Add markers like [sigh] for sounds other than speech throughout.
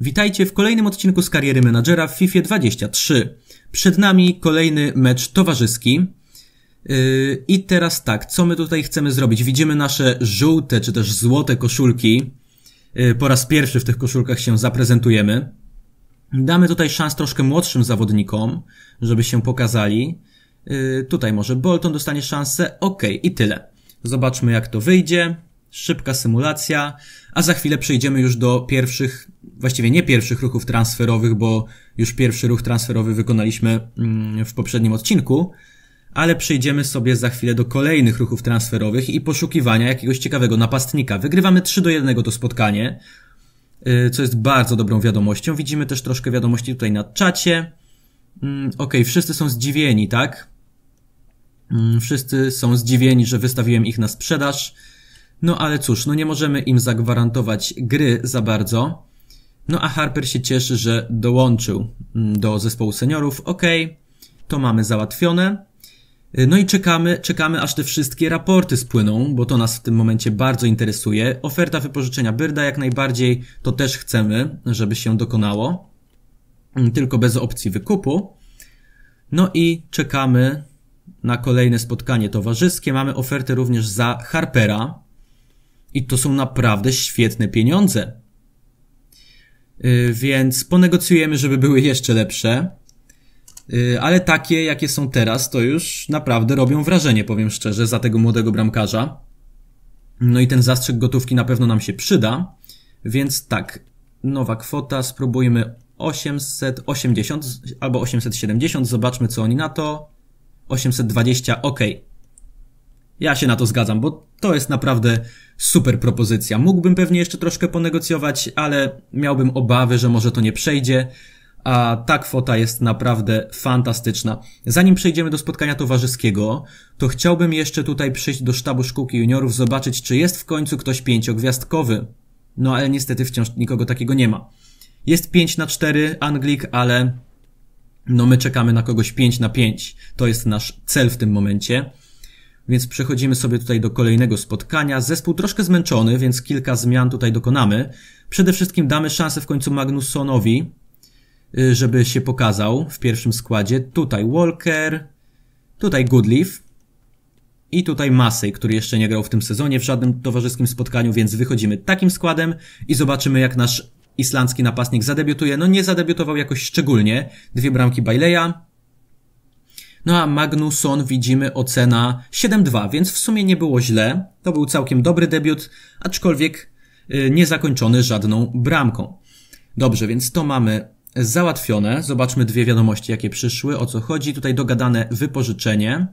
Witajcie w kolejnym odcinku z kariery menadżera w FIFA 23. Przed nami kolejny mecz towarzyski. Yy, I teraz tak, co my tutaj chcemy zrobić? Widzimy nasze żółte czy też złote koszulki. Yy, po raz pierwszy w tych koszulkach się zaprezentujemy. Damy tutaj szans troszkę młodszym zawodnikom, żeby się pokazali. Yy, tutaj może Bolton dostanie szansę. Ok, i tyle. Zobaczmy jak to wyjdzie. Szybka symulacja, a za chwilę przejdziemy już do pierwszych właściwie nie pierwszych ruchów transferowych, bo już pierwszy ruch transferowy wykonaliśmy mm, w poprzednim odcinku, ale przejdziemy sobie za chwilę do kolejnych ruchów transferowych i poszukiwania jakiegoś ciekawego napastnika. Wygrywamy 3 do 1 to spotkanie, y, co jest bardzo dobrą wiadomością. Widzimy też troszkę wiadomości tutaj na czacie. Mm, ok, wszyscy są zdziwieni, tak? Mm, wszyscy są zdziwieni, że wystawiłem ich na sprzedaż. No ale cóż, no nie możemy im zagwarantować gry za bardzo. No a Harper się cieszy, że dołączył mm, do zespołu seniorów. Ok, to mamy załatwione. Y, no i czekamy, czekamy aż te wszystkie raporty spłyną, bo to nas w tym momencie bardzo interesuje. Oferta wypożyczenia Byrda jak najbardziej, to też chcemy, żeby się dokonało, mm, tylko bez opcji wykupu. No i czekamy na kolejne spotkanie towarzyskie. Mamy ofertę również za Harpera i to są naprawdę świetne pieniądze. Y, więc ponegocjujemy, żeby były jeszcze lepsze. Y, ale takie, jakie są teraz, to już naprawdę robią wrażenie, powiem szczerze, za tego młodego bramkarza. No i ten zastrzyk gotówki na pewno nam się przyda. Więc tak, nowa kwota, spróbujmy 880 albo 870, zobaczmy co oni na to. 820, ok. Ja się na to zgadzam, bo to jest naprawdę super propozycja. Mógłbym pewnie jeszcze troszkę ponegocjować, ale miałbym obawy, że może to nie przejdzie. A ta kwota jest naprawdę fantastyczna. Zanim przejdziemy do spotkania towarzyskiego, to chciałbym jeszcze tutaj przyjść do sztabu szkółki juniorów, zobaczyć, czy jest w końcu ktoś pięciogwiazdkowy. No ale niestety wciąż nikogo takiego nie ma. Jest 5 na 4 Anglik, ale no my czekamy na kogoś 5 na 5. To jest nasz cel w tym momencie. Więc przechodzimy sobie tutaj do kolejnego spotkania. Zespół troszkę zmęczony, więc kilka zmian tutaj dokonamy. Przede wszystkim damy szansę w końcu Magnussonowi, y, żeby się pokazał w pierwszym składzie. Tutaj Walker, tutaj Goodleaf i tutaj Massey, który jeszcze nie grał w tym sezonie w żadnym towarzyskim spotkaniu, więc wychodzimy takim składem i zobaczymy jak nasz islandzki napastnik zadebiutuje. No nie zadebiutował jakoś szczególnie. Dwie bramki Baileya, no a Magnusson widzimy ocena 7-2, więc w sumie nie było źle. To był całkiem dobry debiut, aczkolwiek y, niezakończony żadną bramką. Dobrze, więc to mamy załatwione. Zobaczmy dwie wiadomości, jakie przyszły, o co chodzi. Tutaj dogadane wypożyczenie.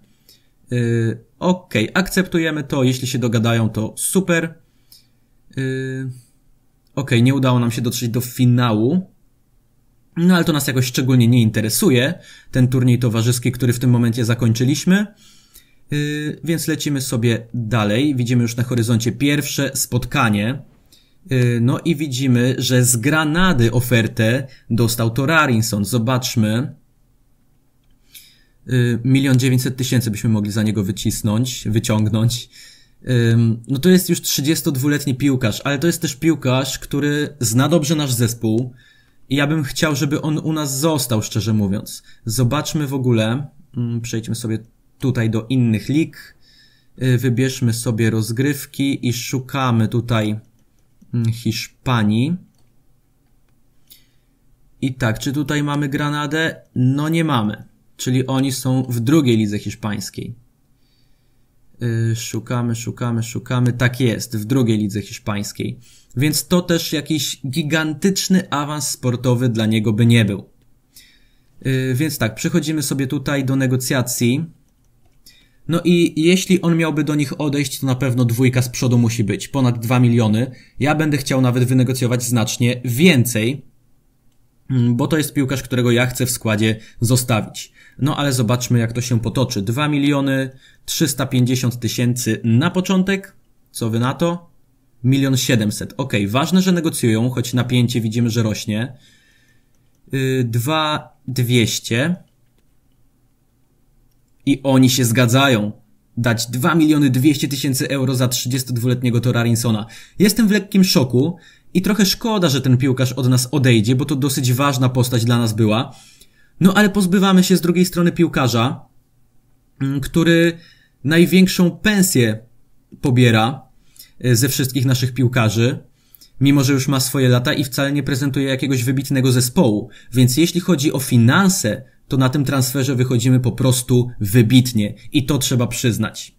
Yy, ok, akceptujemy to. Jeśli się dogadają, to super. Yy, ok, nie udało nam się dotrzeć do finału. No ale to nas jakoś szczególnie nie interesuje, ten turniej towarzyski, który w tym momencie zakończyliśmy. Yy, więc lecimy sobie dalej. Widzimy już na horyzoncie pierwsze spotkanie. Yy, no i widzimy, że z Granady ofertę dostał Torarinson. Zobaczmy. Yy, milion dziewięćset tysięcy byśmy mogli za niego wycisnąć, wyciągnąć. No to jest już 32-letni piłkarz, ale to jest też piłkarz, który zna dobrze nasz zespół, i ja bym chciał, żeby on u nas został, szczerze mówiąc. Zobaczmy w ogóle, mm, przejdźmy sobie tutaj do innych lig, y, wybierzmy sobie rozgrywki i szukamy tutaj mm, Hiszpanii. I tak, czy tutaj mamy Granadę? No nie mamy. Czyli oni są w drugiej lidze hiszpańskiej. Y, szukamy, szukamy, szukamy. Tak jest, w drugiej lidze hiszpańskiej więc to też jakiś gigantyczny awans sportowy dla niego by nie był. Y, więc tak, przechodzimy sobie tutaj do negocjacji. No i jeśli on miałby do nich odejść, to na pewno dwójka z przodu musi być, ponad 2 miliony. Ja będę chciał nawet wynegocjować znacznie więcej, mm, bo to jest piłkarz, którego ja chcę w składzie zostawić. No ale zobaczmy, jak to się potoczy. 2 miliony 350 tysięcy na początek. Co wy na to? milion siedemset. Ok, ważne, że negocjują, choć napięcie widzimy, że rośnie. Y, dwa dwieście. I oni się zgadzają dać 2 miliony 200 tysięcy euro za 32-letniego Torarinsona. Jestem w lekkim szoku i trochę szkoda, że ten piłkarz od nas odejdzie, bo to dosyć ważna postać dla nas była. No ale pozbywamy się z drugiej strony piłkarza, mm, który największą pensję pobiera Y, ze wszystkich naszych piłkarzy, mimo że już ma swoje lata i wcale nie prezentuje jakiegoś wybitnego zespołu. Więc jeśli chodzi o finanse, to na tym transferze wychodzimy po prostu wybitnie i to trzeba przyznać.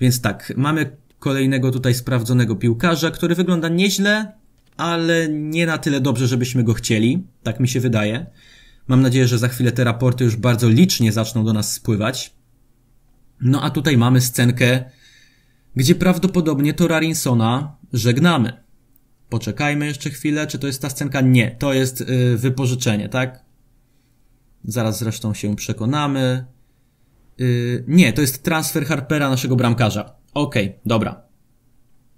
Więc tak, mamy kolejnego tutaj sprawdzonego piłkarza, który wygląda nieźle, ale nie na tyle dobrze, żebyśmy go chcieli. Tak mi się wydaje. Mam nadzieję, że za chwilę te raporty już bardzo licznie zaczną do nas spływać. No a tutaj mamy scenkę gdzie prawdopodobnie Rinsona żegnamy. Poczekajmy jeszcze chwilę, czy to jest ta scenka? Nie, to jest yy, wypożyczenie, tak? Zaraz zresztą się przekonamy. Yy, nie, to jest transfer Harpera, naszego bramkarza. Okej, okay, dobra.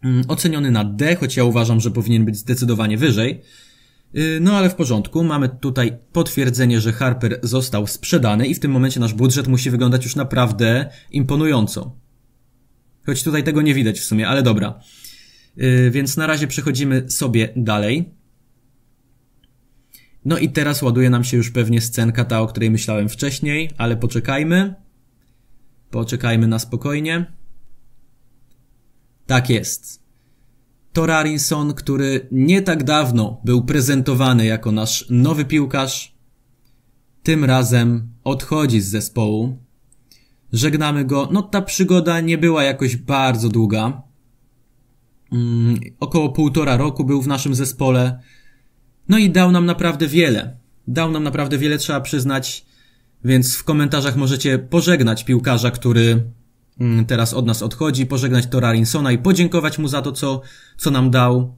Yy, oceniony na D, choć ja uważam, że powinien być zdecydowanie wyżej. Y, no ale w porządku, mamy tutaj potwierdzenie, że Harper został sprzedany i w tym momencie nasz budżet musi wyglądać już naprawdę imponująco. Choć tutaj tego nie widać w sumie, ale dobra. Yy, więc na razie przechodzimy sobie dalej. No i teraz ładuje nam się już pewnie scenka ta, o której myślałem wcześniej, ale poczekajmy. Poczekajmy na spokojnie. Tak jest. Torarinson, który nie tak dawno był prezentowany jako nasz nowy piłkarz, tym razem odchodzi z zespołu. Żegnamy go. No ta przygoda nie była jakoś bardzo długa. Mm, około półtora roku był w naszym zespole. No i dał nam naprawdę wiele. Dał nam naprawdę wiele, trzeba przyznać. Więc w komentarzach możecie pożegnać piłkarza, który mm, teraz od nas odchodzi, pożegnać Tora Rinsona i podziękować mu za to, co, co nam dał.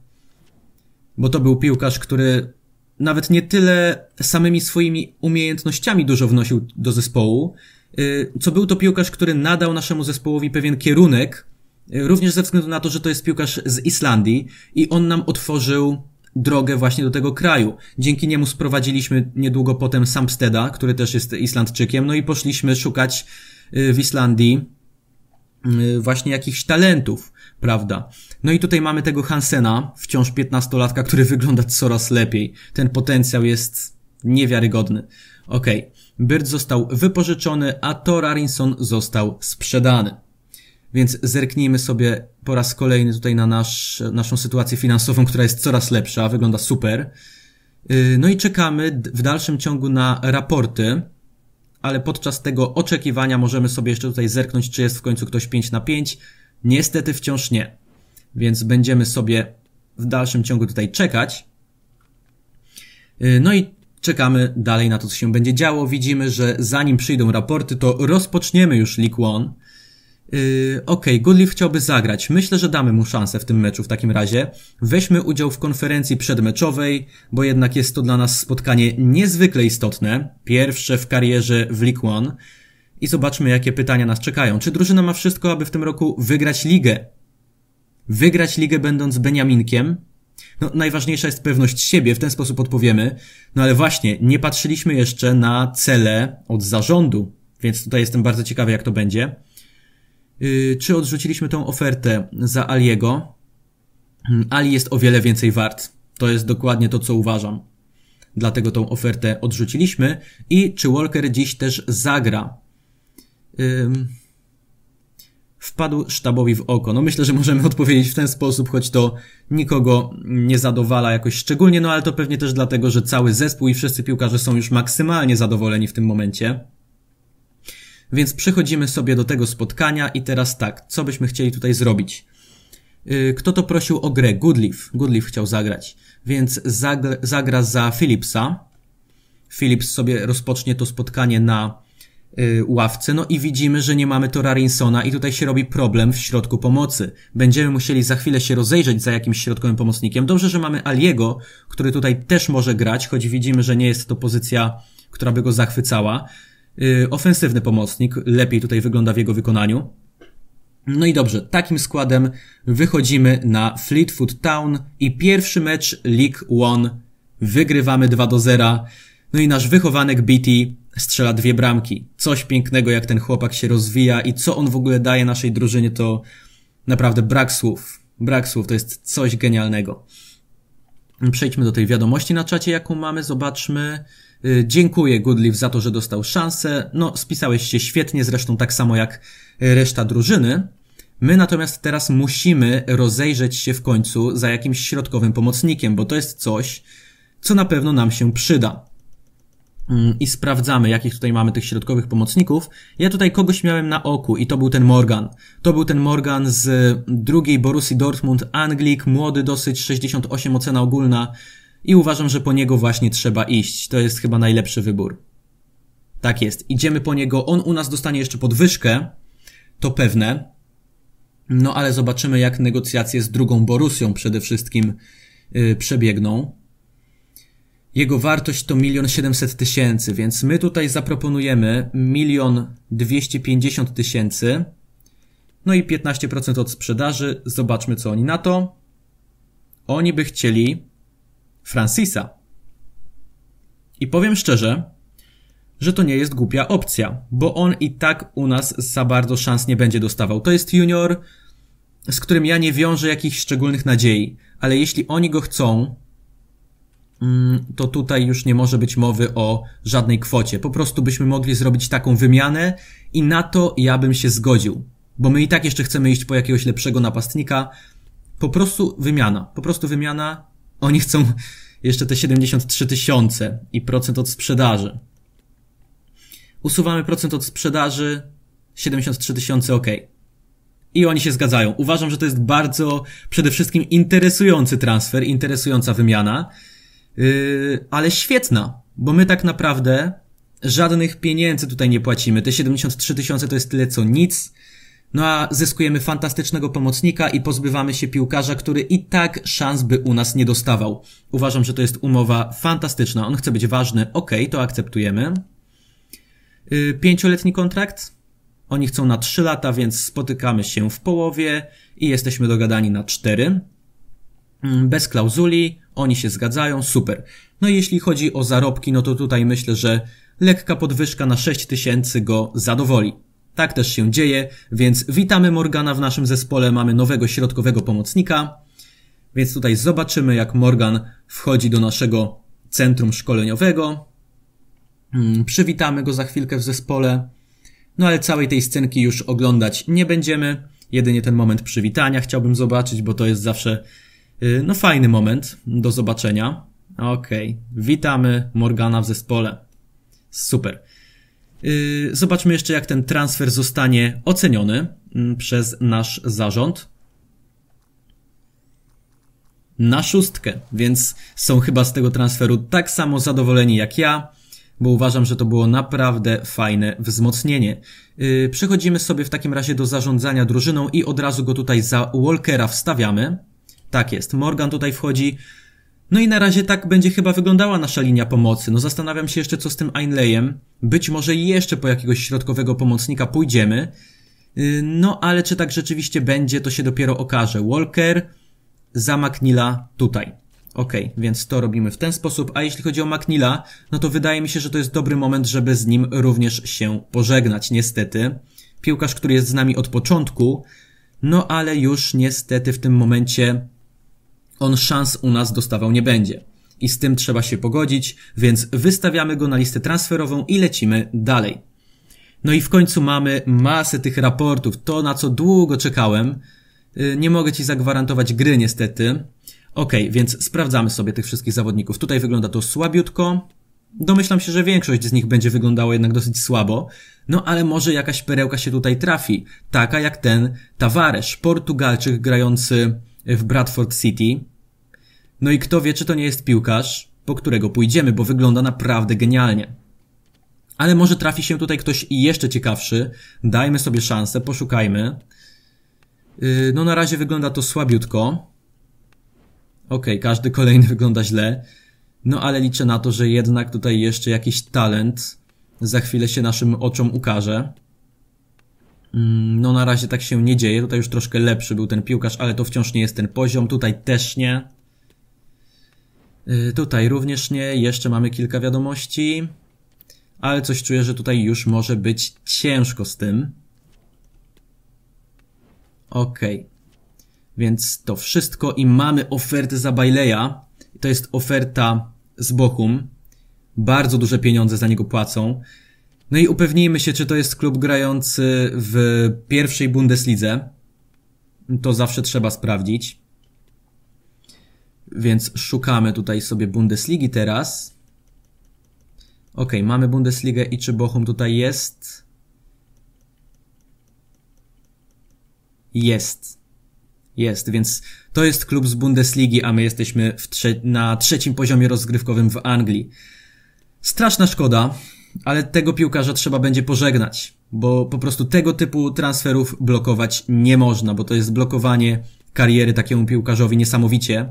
Bo to był piłkarz, który nawet nie tyle samymi swoimi umiejętnościami dużo wnosił do zespołu, Y, co był to piłkarz, który nadał naszemu zespołowi pewien kierunek, y, również ze względu na to, że to jest piłkarz z Islandii i on nam otworzył drogę właśnie do tego kraju. Dzięki niemu sprowadziliśmy niedługo potem Samsteda, który też jest Islandczykiem, no i poszliśmy szukać y, w Islandii właśnie jakichś talentów, prawda? No i tutaj mamy tego Hansena, wciąż 15-latka, który wygląda coraz lepiej. Ten potencjał jest niewiarygodny. Okej. Okay. Byrd został wypożyczony, a Thorarinson został sprzedany. Więc zerknijmy sobie po raz kolejny tutaj na nasz, naszą sytuację finansową, która jest coraz lepsza, wygląda super. Yy, no i czekamy w dalszym ciągu na raporty, ale podczas tego oczekiwania możemy sobie jeszcze tutaj zerknąć, czy jest w końcu ktoś 5 na 5. Niestety wciąż nie. Więc będziemy sobie w dalszym ciągu tutaj czekać. Yy, no i czekamy dalej na to, co się będzie działo. Widzimy, że zanim przyjdą raporty, to rozpoczniemy już League One. Yy, Okej, okay, Goodleaf chciałby zagrać. Myślę, że damy mu szansę w tym meczu w takim razie. Weźmy udział w konferencji przedmeczowej, bo jednak jest to dla nas spotkanie niezwykle istotne. Pierwsze w karierze w League One. I zobaczmy, jakie pytania nas czekają. Czy drużyna ma wszystko, aby w tym roku wygrać ligę? Wygrać ligę będąc Beniaminkiem? No, najważniejsza jest pewność siebie, w ten sposób odpowiemy. No ale właśnie, nie patrzyliśmy jeszcze na cele od zarządu, więc tutaj jestem bardzo ciekawy, jak to będzie. Yy, czy odrzuciliśmy tą ofertę za Aliego? Hmm, Ali jest o wiele więcej wart. To jest dokładnie to, co uważam. Dlatego tą ofertę odrzuciliśmy. I czy Walker dziś też zagra? Yy wpadł sztabowi w oko. No myślę, że możemy odpowiedzieć w ten sposób, choć to nikogo nie zadowala jakoś szczególnie, no ale to pewnie też dlatego, że cały zespół i wszyscy piłkarze są już maksymalnie zadowoleni w tym momencie. Więc przechodzimy sobie do tego spotkania i teraz tak, co byśmy chcieli tutaj zrobić? Y, kto to prosił o grę? Goodleaf. Goodleaf chciał zagrać. Więc zagra, zagra za Philipsa. Philips sobie rozpocznie to spotkanie na Y, ławce, no i widzimy, że nie mamy Torarinsona i tutaj się robi problem w środku pomocy. Będziemy musieli za chwilę się rozejrzeć za jakimś środkowym pomocnikiem. Dobrze, że mamy Aliego, który tutaj też może grać, choć widzimy, że nie jest to pozycja, która by go zachwycała. Y, ofensywny pomocnik lepiej tutaj wygląda w jego wykonaniu. No i dobrze, takim składem wychodzimy na Fleetwood Town i pierwszy mecz League One wygrywamy 2 do 0. No i nasz wychowanek BT strzela dwie bramki. Coś pięknego, jak ten chłopak się rozwija i co on w ogóle daje naszej drużynie, to naprawdę brak słów. Brak słów, to jest coś genialnego. Przejdźmy do tej wiadomości na czacie, jaką mamy, zobaczmy. Y, dziękuję Goodleaf za to, że dostał szansę. No, spisałeś się świetnie, zresztą tak samo jak reszta drużyny. My natomiast teraz musimy rozejrzeć się w końcu za jakimś środkowym pomocnikiem, bo to jest coś, co na pewno nam się przyda. Mm, i sprawdzamy, jakich tutaj mamy tych środkowych pomocników. Ja tutaj kogoś miałem na oku i to był ten Morgan. To był ten Morgan z drugiej Borussii Dortmund, Anglik, młody dosyć, 68 ocena ogólna i uważam, że po niego właśnie trzeba iść. To jest chyba najlepszy wybór. Tak jest. Idziemy po niego. On u nas dostanie jeszcze podwyżkę, to pewne. No ale zobaczymy, jak negocjacje z drugą Borusją przede wszystkim yy, przebiegną. Jego wartość to milion siedemset tysięcy, więc my tutaj zaproponujemy milion dwieście pięćdziesiąt tysięcy. No i 15% od sprzedaży. Zobaczmy, co oni na to. Oni by chcieli Francisa. I powiem szczerze, że to nie jest głupia opcja, bo on i tak u nas za bardzo szans nie będzie dostawał. To jest junior, z którym ja nie wiążę jakichś szczególnych nadziei, ale jeśli oni go chcą, Mm, to tutaj już nie może być mowy o żadnej kwocie. Po prostu byśmy mogli zrobić taką wymianę i na to ja bym się zgodził. Bo my i tak jeszcze chcemy iść po jakiegoś lepszego napastnika. Po prostu wymiana. Po prostu wymiana. Oni chcą jeszcze te 73 tysiące i procent od sprzedaży. Usuwamy procent od sprzedaży. 73 tysiące, ok. I oni się zgadzają. Uważam, że to jest bardzo przede wszystkim interesujący transfer, interesująca wymiana. Yy, ale świetna, bo my tak naprawdę żadnych pieniędzy tutaj nie płacimy. Te 73 tysiące to jest tyle co nic. No a zyskujemy fantastycznego pomocnika i pozbywamy się piłkarza, który i tak szans by u nas nie dostawał. Uważam, że to jest umowa fantastyczna. On chce być ważny, ok, to akceptujemy. Yy, pięcioletni kontrakt. Oni chcą na 3 lata, więc spotykamy się w połowie i jesteśmy dogadani na 4. Mm, bez klauzuli, oni się zgadzają, super. No i jeśli chodzi o zarobki, no to tutaj myślę, że lekka podwyżka na 6000 go zadowoli. Tak też się dzieje, więc witamy Morgana w naszym zespole, mamy nowego środkowego pomocnika, więc tutaj zobaczymy jak Morgan wchodzi do naszego centrum szkoleniowego. Mm, przywitamy go za chwilkę w zespole, no ale całej tej scenki już oglądać nie będziemy, jedynie ten moment przywitania chciałbym zobaczyć, bo to jest zawsze Y, no fajny moment, do zobaczenia. Okej, okay. witamy Morgana w zespole. Super. Y, zobaczmy jeszcze, jak ten transfer zostanie oceniony mm, przez nasz zarząd. Na szóstkę, więc są chyba z tego transferu tak samo zadowoleni jak ja, bo uważam, że to było naprawdę fajne wzmocnienie. Y, przechodzimy sobie w takim razie do zarządzania drużyną i od razu go tutaj za Walkera wstawiamy. Tak jest. Morgan tutaj wchodzi. No i na razie tak będzie chyba wyglądała nasza linia pomocy. No zastanawiam się jeszcze co z tym Einlejem. Być może jeszcze po jakiegoś środkowego pomocnika pójdziemy. Y, no ale czy tak rzeczywiście będzie, to się dopiero okaże. Walker, za McNeila tutaj. Ok, więc to robimy w ten sposób. A jeśli chodzi o McNeila, no to wydaje mi się, że to jest dobry moment, żeby z nim również się pożegnać, niestety. Piłkarz, który jest z nami od początku, no ale już niestety w tym momencie on szans u nas dostawał nie będzie. I z tym trzeba się pogodzić, więc wystawiamy go na listę transferową i lecimy dalej. No i w końcu mamy masę tych raportów, to na co długo czekałem. Y, nie mogę Ci zagwarantować gry niestety. Ok, więc sprawdzamy sobie tych wszystkich zawodników. Tutaj wygląda to słabiutko. Domyślam się, że większość z nich będzie wyglądała jednak dosyć słabo, no ale może jakaś perełka się tutaj trafi, taka jak ten Tavares, Portugalczyk grający w Bradford City. No i kto wie, czy to nie jest piłkarz, po którego pójdziemy, bo wygląda naprawdę genialnie. Ale może trafi się tutaj ktoś jeszcze ciekawszy. Dajmy sobie szansę, poszukajmy. Y, no na razie wygląda to słabiutko. Ok, każdy kolejny [laughs] wygląda źle. No ale liczę na to, że jednak tutaj jeszcze jakiś talent za chwilę się naszym oczom ukaże. Mm, no na razie tak się nie dzieje. Tutaj już troszkę lepszy był ten piłkarz, ale to wciąż nie jest ten poziom. Tutaj też nie. Y, tutaj również nie. Jeszcze mamy kilka wiadomości. Ale coś czuję, że tutaj już może być ciężko z tym. Okej. Okay. Więc to wszystko i mamy ofertę za Baileya. To jest oferta z Bochum. Bardzo duże pieniądze za niego płacą. No i upewnijmy się, czy to jest klub grający w pierwszej Bundeslidze. To zawsze trzeba sprawdzić. Więc szukamy tutaj sobie Bundesligi teraz. Ok, mamy Bundesligę i czy Bochum tutaj jest? Jest. Jest, więc to jest klub z Bundesligi, a my jesteśmy trze na trzecim poziomie rozgrywkowym w Anglii. Straszna szkoda, ale tego piłkarza trzeba będzie pożegnać, bo po prostu tego typu transferów blokować nie można, bo to jest blokowanie kariery takiemu piłkarzowi niesamowicie.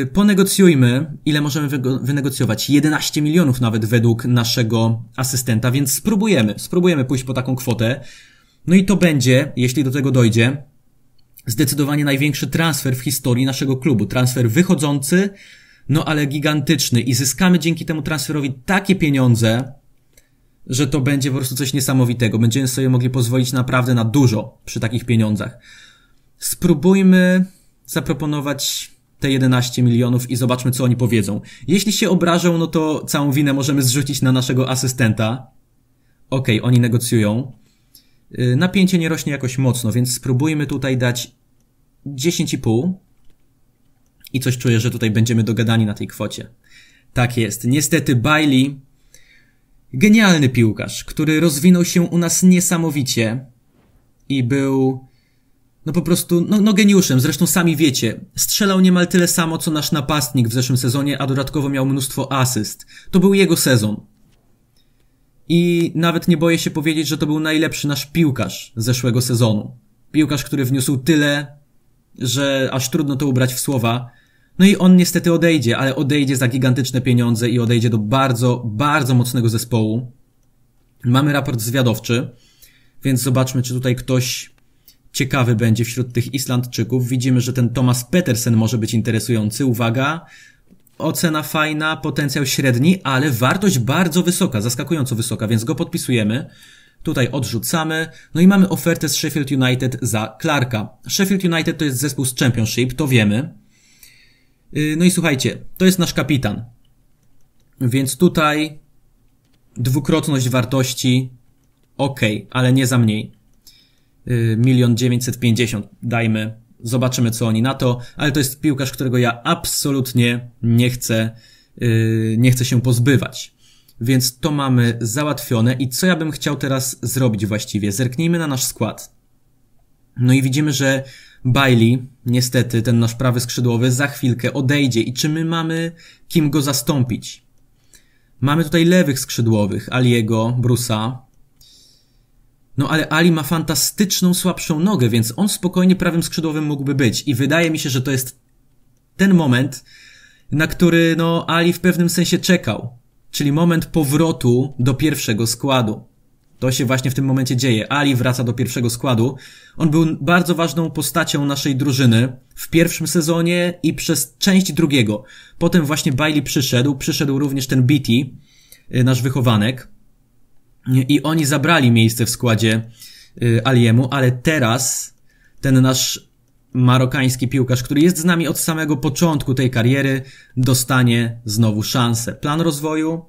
Yy, ponegocjujmy, ile możemy wynegocjować. 11 milionów nawet według naszego asystenta, więc spróbujemy, spróbujemy pójść po taką kwotę. No i to będzie, jeśli do tego dojdzie, zdecydowanie największy transfer w historii naszego klubu. Transfer wychodzący, no ale gigantyczny i zyskamy dzięki temu transferowi takie pieniądze, że to będzie po prostu coś niesamowitego. Będziemy sobie mogli pozwolić naprawdę na dużo przy takich pieniądzach. Spróbujmy zaproponować te 11 milionów i zobaczmy, co oni powiedzą. Jeśli się obrażą, no to całą winę możemy zrzucić na naszego asystenta. Okej, okay, oni negocjują. Y, napięcie nie rośnie jakoś mocno, więc spróbujmy tutaj dać 10,5 i coś czuję, że tutaj będziemy dogadani na tej kwocie. Tak jest. Niestety Bailey, genialny piłkarz, który rozwinął się u nas niesamowicie i był no po prostu, no, no geniuszem, zresztą sami wiecie. Strzelał niemal tyle samo, co nasz napastnik w zeszłym sezonie, a dodatkowo miał mnóstwo asyst. To był jego sezon. I nawet nie boję się powiedzieć, że to był najlepszy nasz piłkarz zeszłego sezonu. Piłkarz, który wniósł tyle, że aż trudno to ubrać w słowa. No i on niestety odejdzie, ale odejdzie za gigantyczne pieniądze i odejdzie do bardzo, bardzo mocnego zespołu. Mamy raport zwiadowczy, więc zobaczmy, czy tutaj ktoś ciekawy będzie wśród tych Islandczyków. Widzimy, że ten Thomas Petersen może być interesujący. Uwaga, ocena fajna, potencjał średni, ale wartość bardzo wysoka, zaskakująco wysoka, więc go podpisujemy. Tutaj odrzucamy. No i mamy ofertę z Sheffield United za Clarka. Sheffield United to jest zespół z Championship, to wiemy. Y, no i słuchajcie, to jest nasz kapitan. Więc tutaj dwukrotność wartości ok, ale nie za mniej. Y, milion dziewięćset pięćdziesiąt, dajmy. Zobaczymy, co oni na to, ale to jest piłkarz, którego ja absolutnie nie chcę, y, nie chcę się pozbywać. Więc to mamy załatwione i co ja bym chciał teraz zrobić właściwie? Zerknijmy na nasz skład. No i widzimy, że Bailey, niestety, ten nasz prawy skrzydłowy, za chwilkę odejdzie. I czy my mamy kim go zastąpić? Mamy tutaj lewych skrzydłowych, Aliego, Brusa. No ale Ali ma fantastyczną, słabszą nogę, więc on spokojnie prawym skrzydłowym mógłby być. I wydaje mi się, że to jest ten moment, na który no, Ali w pewnym sensie czekał. Czyli moment powrotu do pierwszego składu. To się właśnie w tym momencie dzieje. Ali wraca do pierwszego składu. On był bardzo ważną postacią naszej drużyny w pierwszym sezonie i przez część drugiego. Potem właśnie Bailey przyszedł, przyszedł również ten Beatty, nasz wychowanek. I oni zabrali miejsce w składzie y, Aliemu, ale teraz ten nasz marokański piłkarz, który jest z nami od samego początku tej kariery, dostanie znowu szansę. Plan rozwoju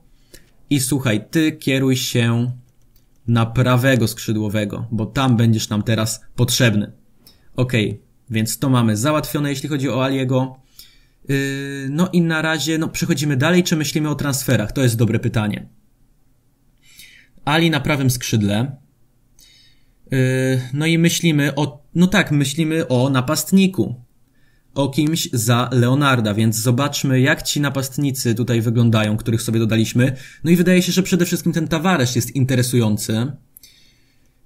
i słuchaj, ty kieruj się na prawego skrzydłowego, bo tam będziesz nam teraz potrzebny. Ok, więc to mamy załatwione, jeśli chodzi o Aliego. Yy, no i na razie no, przechodzimy dalej, czy myślimy o transferach? To jest dobre pytanie. Ali na prawym skrzydle. Yy, no i myślimy o, no tak, myślimy o napastniku o kimś za Leonarda, więc zobaczmy, jak ci napastnicy tutaj wyglądają, których sobie dodaliśmy. No i wydaje się, że przede wszystkim ten Tavares jest interesujący.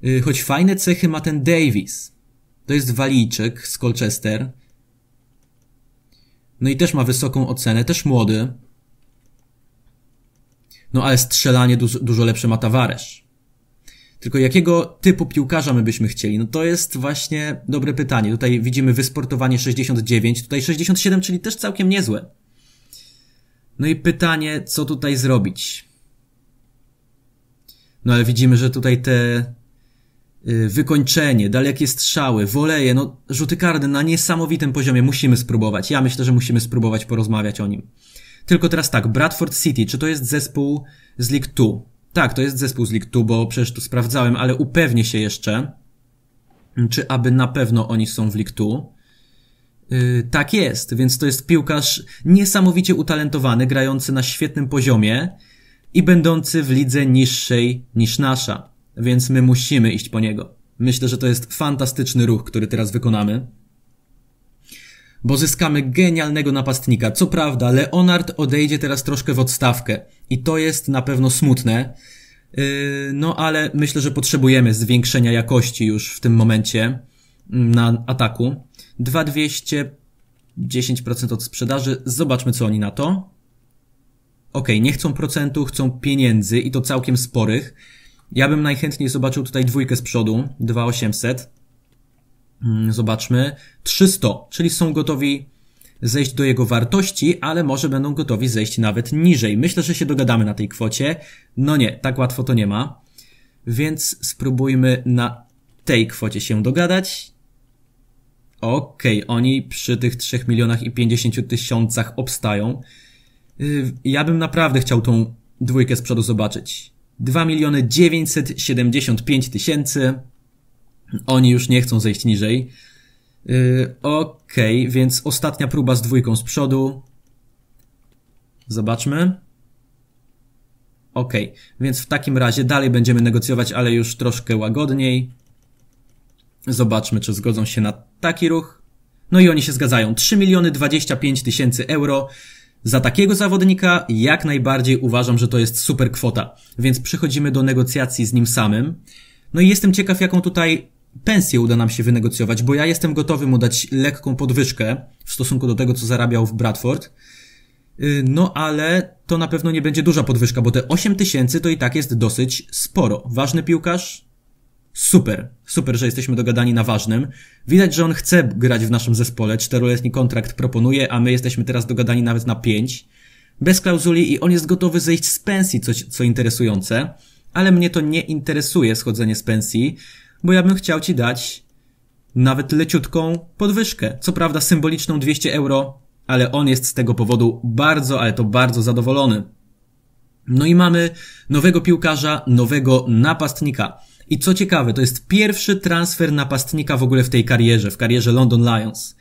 Y, choć fajne cechy ma ten Davis. To jest Walijczyk z Colchester. No i też ma wysoką ocenę, też młody. No ale strzelanie dużo, dużo lepsze ma Tavares. Tylko jakiego typu piłkarza my byśmy chcieli? No to jest właśnie dobre pytanie. Tutaj widzimy wysportowanie 69, tutaj 67, czyli też całkiem niezłe. No i pytanie, co tutaj zrobić? No ale widzimy, że tutaj te y, wykończenie, dalekie strzały, woleje, no rzuty karne na niesamowitym poziomie. Musimy spróbować. Ja myślę, że musimy spróbować porozmawiać o nim. Tylko teraz tak, Bradford City, czy to jest zespół z League 2? Tak, to jest zespół z League 2, bo przecież to sprawdzałem, ale upewnię się jeszcze, czy aby na pewno oni są w League 2. Yy, tak jest, więc to jest piłkarz niesamowicie utalentowany, grający na świetnym poziomie i będący w lidze niższej niż nasza, więc my musimy iść po niego. Myślę, że to jest fantastyczny ruch, który teraz wykonamy. Bo zyskamy genialnego napastnika. Co prawda, Leonard odejdzie teraz troszkę w odstawkę i to jest na pewno smutne. Y, no ale myślę, że potrzebujemy zwiększenia jakości już w tym momencie mm, na ataku. 2200, 10% od sprzedaży. Zobaczmy, co oni na to. Ok, nie chcą procentu, chcą pieniędzy i to całkiem sporych. Ja bym najchętniej zobaczył tutaj dwójkę z przodu, 2800. Mm, zobaczmy. 300, czyli są gotowi zejść do jego wartości, ale może będą gotowi zejść nawet niżej. Myślę, że się dogadamy na tej kwocie. No nie, tak łatwo to nie ma. Więc spróbujmy na tej kwocie się dogadać. Okej, okay, oni przy tych 3 milionach i 50 tysiącach obstają. Y, ja bym naprawdę chciał tą dwójkę z przodu zobaczyć. 2 miliony 975 tysięcy. Oni już nie chcą zejść niżej. Y, okej, okay, więc ostatnia próba z dwójką z przodu. Zobaczmy. Okej, okay, więc w takim razie dalej będziemy negocjować, ale już troszkę łagodniej. Zobaczmy, czy zgodzą się na taki ruch. No i oni się zgadzają. 3 miliony 25 tysięcy euro. Za takiego zawodnika jak najbardziej uważam, że to jest super kwota. Więc przechodzimy do negocjacji z nim samym. No i jestem ciekaw, jaką tutaj pensję uda nam się wynegocjować, bo ja jestem gotowy mu dać lekką podwyżkę w stosunku do tego, co zarabiał w Bradford. Y, no ale to na pewno nie będzie duża podwyżka, bo te 8 tysięcy to i tak jest dosyć sporo. Ważny piłkarz? Super, super, że jesteśmy dogadani na ważnym. Widać, że on chce grać w naszym zespole, czteroletni kontrakt proponuje, a my jesteśmy teraz dogadani nawet na 5. Bez klauzuli i on jest gotowy zejść z pensji, co, co interesujące. Ale mnie to nie interesuje, schodzenie z pensji bo ja bym chciał ci dać nawet leciutką podwyżkę. Co prawda symboliczną 200 euro, ale on jest z tego powodu bardzo, ale to bardzo zadowolony. No i mamy nowego piłkarza, nowego napastnika. I co ciekawe, to jest pierwszy transfer napastnika w ogóle w tej karierze, w karierze London Lions.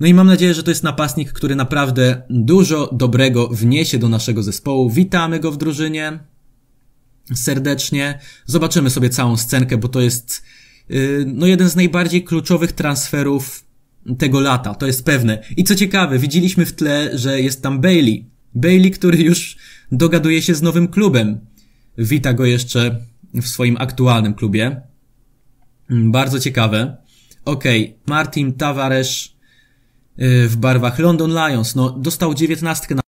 No i mam nadzieję, że to jest napastnik, który naprawdę dużo dobrego wniesie do naszego zespołu. Witamy go w drużynie serdecznie. Zobaczymy sobie całą scenkę, bo to jest y, no jeden z najbardziej kluczowych transferów tego lata, to jest pewne. I co ciekawe, widzieliśmy w tle, że jest tam Bailey. Bailey, który już dogaduje się z nowym klubem. Wita go jeszcze w swoim aktualnym klubie. Mm, bardzo ciekawe. Okej, okay. Martin Tavares y, w barwach London Lions. No, dostał dziewiętnastkę na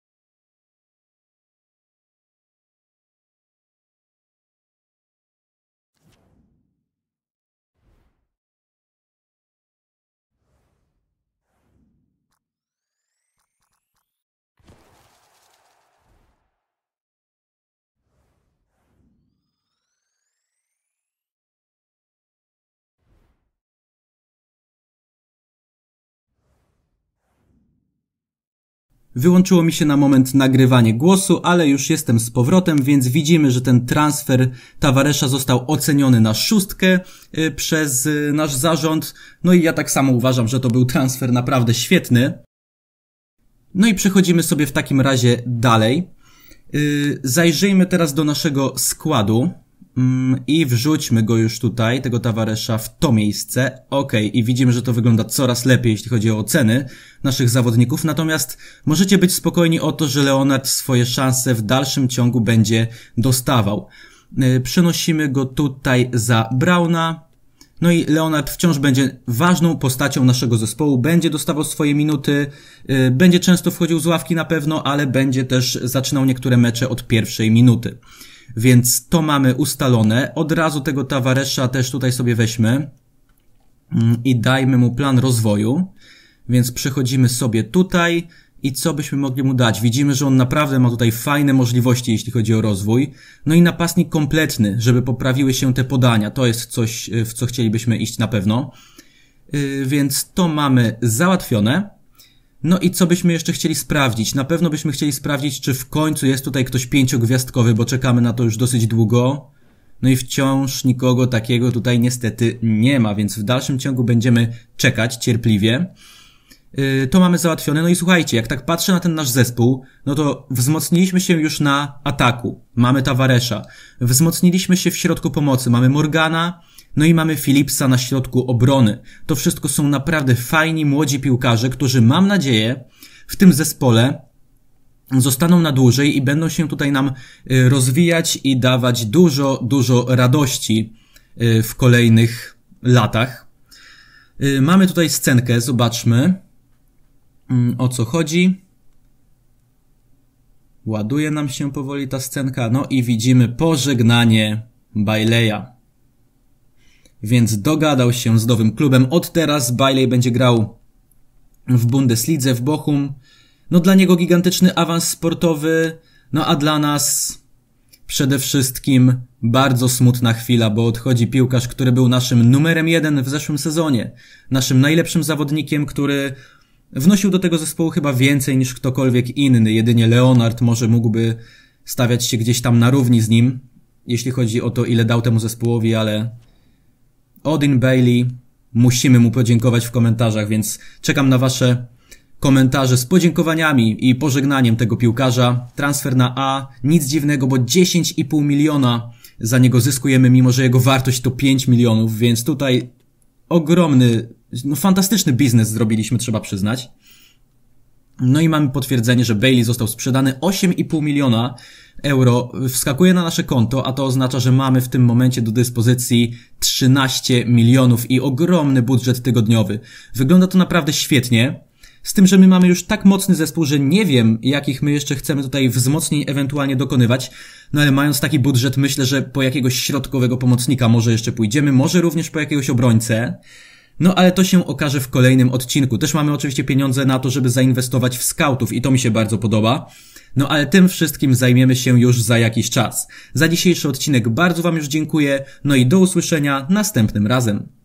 Wyłączyło mi się na moment nagrywanie głosu, ale już jestem z powrotem, więc widzimy, że ten transfer Tawaresza został oceniony na szóstkę y, przez y, nasz zarząd. No i ja tak samo uważam, że to był transfer naprawdę świetny. No i przechodzimy sobie w takim razie dalej. Y, zajrzyjmy teraz do naszego składu. Mm, I wrzućmy go już tutaj, tego towarzysza, w to miejsce. Ok, i widzimy, że to wygląda coraz lepiej, jeśli chodzi o oceny naszych zawodników. Natomiast możecie być spokojni o to, że Leonard swoje szanse w dalszym ciągu będzie dostawał. Y, przenosimy go tutaj za Brauna. No i Leonard wciąż będzie ważną postacią naszego zespołu, będzie dostawał swoje minuty, y, będzie często wchodził z ławki na pewno, ale będzie też zaczynał niektóre mecze od pierwszej minuty. Więc to mamy ustalone. Od razu tego towarzysza też tutaj sobie weźmy mm, i dajmy mu plan rozwoju. Więc przechodzimy sobie tutaj i co byśmy mogli mu dać? Widzimy, że on naprawdę ma tutaj fajne możliwości, jeśli chodzi o rozwój. No i napastnik kompletny, żeby poprawiły się te podania. To jest coś, w co chcielibyśmy iść na pewno. Y, więc to mamy załatwione. No i co byśmy jeszcze chcieli sprawdzić? Na pewno byśmy chcieli sprawdzić, czy w końcu jest tutaj ktoś pięciogwiazdkowy, bo czekamy na to już dosyć długo. No i wciąż nikogo takiego tutaj niestety nie ma, więc w dalszym ciągu będziemy czekać cierpliwie. Yy, to mamy załatwione. No i słuchajcie, jak tak patrzę na ten nasz zespół, no to wzmocniliśmy się już na ataku. Mamy Tavaresza. Wzmocniliśmy się w środku pomocy. Mamy Morgana, no i mamy Philipsa na środku obrony. To wszystko są naprawdę fajni młodzi piłkarze, którzy mam nadzieję w tym zespole zostaną na dłużej i będą się tutaj nam y, rozwijać i dawać dużo, dużo radości y, w kolejnych latach. Y, mamy tutaj scenkę, zobaczmy mm, o co chodzi. Ładuje nam się powoli ta scenka, no i widzimy pożegnanie Baileya więc dogadał się z nowym klubem. Od teraz Bailey będzie grał w Bundeslidze, w Bochum. No dla niego gigantyczny awans sportowy, no a dla nas przede wszystkim bardzo smutna chwila, bo odchodzi piłkarz, który był naszym numerem jeden w zeszłym sezonie, naszym najlepszym zawodnikiem, który wnosił do tego zespołu chyba więcej niż ktokolwiek inny. Jedynie Leonard może mógłby stawiać się gdzieś tam na równi z nim, jeśli chodzi o to, ile dał temu zespołowi, ale Odin Bailey. Musimy mu podziękować w komentarzach, więc czekam na wasze komentarze z podziękowaniami i pożegnaniem tego piłkarza. Transfer na A, nic dziwnego, bo 10,5 miliona za niego zyskujemy, mimo że jego wartość to 5 milionów, więc tutaj ogromny, no fantastyczny biznes zrobiliśmy, trzeba przyznać. No i mamy potwierdzenie, że Bailey został sprzedany 8,5 miliona euro wskakuje na nasze konto, a to oznacza, że mamy w tym momencie do dyspozycji 13 milionów i ogromny budżet tygodniowy. Wygląda to naprawdę świetnie. Z tym, że my mamy już tak mocny zespół, że nie wiem, jakich my jeszcze chcemy tutaj wzmocnień ewentualnie dokonywać, no ale mając taki budżet, myślę, że po jakiegoś środkowego pomocnika może jeszcze pójdziemy, może również po jakiegoś obrońcę. No ale to się okaże w kolejnym odcinku. Też mamy oczywiście pieniądze na to, żeby zainwestować w skautów i to mi się bardzo podoba. No ale tym wszystkim zajmiemy się już za jakiś czas. Za dzisiejszy odcinek bardzo Wam już dziękuję, no i do usłyszenia następnym razem.